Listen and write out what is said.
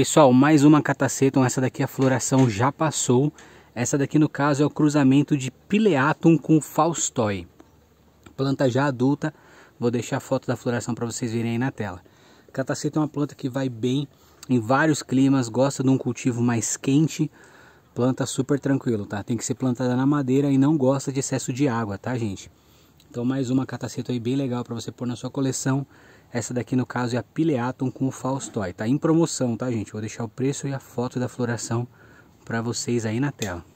Pessoal, mais uma catacetum, então essa daqui a floração já passou. Essa daqui no caso é o cruzamento de Pileatum com Faustoi. Planta já adulta, vou deixar a foto da floração para vocês verem aí na tela. Catacetum é uma planta que vai bem em vários climas, gosta de um cultivo mais quente, planta super tranquilo, tá? Tem que ser plantada na madeira e não gosta de excesso de água, tá gente? Então mais uma cataceta aí bem legal para você pôr na sua coleção. Essa daqui no caso é a Pileaton com o Faustói. Tá em promoção, tá gente? Vou deixar o preço e a foto da floração para vocês aí na tela.